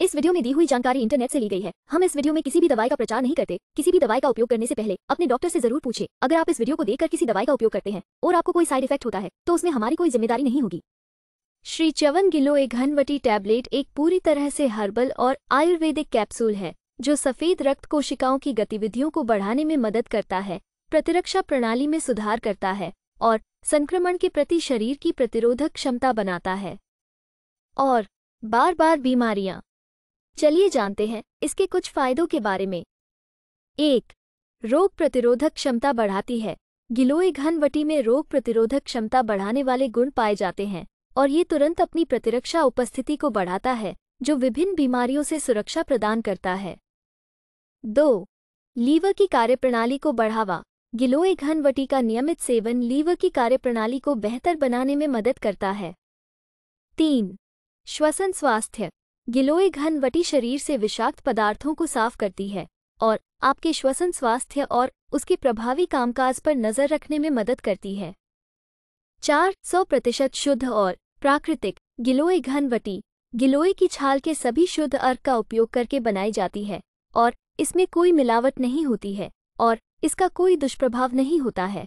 इस वीडियो में दी हुई जानकारी इंटरनेट से ली गई है हम इस वीडियो में किसी भी दवाई का प्रचार नहीं करते किसी भी दवाई का उपयोग करने से पहले अपने डॉक्टर से जरूर पूछे अगर आप इस वीडियो को देखकर किसी दवाई का उपयोग करते हैं और आपको कोई साइड इफेक्ट होता है तो उसमें हमारी कोई जिम्मेदारी नहीं होगी श्री चवन गिलो एक घनवटी टैबलेट एक पूरी तरह से हर्बल और आयुर्वेदिक कैप्सूल है जो सफेद रक्त कोशिकाओं की गतिविधियों को बढ़ाने में मदद करता है प्रतिरक्षा प्रणाली में सुधार करता है और संक्रमण के प्रति शरीर की प्रतिरोधक क्षमता बनाता है और बार बार बीमारियां चलिए जानते हैं इसके कुछ फायदों के बारे में एक रोग प्रतिरोधक क्षमता बढ़ाती है गिलोय घनवटी में रोग प्रतिरोधक क्षमता बढ़ाने वाले गुण पाए जाते हैं और ये तुरंत अपनी प्रतिरक्षा उपस्थिति को बढ़ाता है जो विभिन्न बीमारियों से सुरक्षा प्रदान करता है दो लीवर की कार्यप्रणाली को बढ़ावा गिलोय घनवटी का नियमित सेवन लीवर की कार्यप्रणाली को बेहतर बनाने में मदद करता है तीन श्वसन स्वास्थ्य गिलोय घनवटी शरीर से विषाक्त पदार्थों को साफ करती है और आपके श्वसन स्वास्थ्य और उसके प्रभावी कामकाज पर नजर रखने में मदद करती है चार सौ प्रतिशत शुद्ध और प्राकृतिक गिलोय घनवटी गिलोय की छाल के सभी शुद्ध अर्क का उपयोग करके बनाई जाती है और इसमें कोई मिलावट नहीं होती है और इसका कोई दुष्प्रभाव नहीं होता है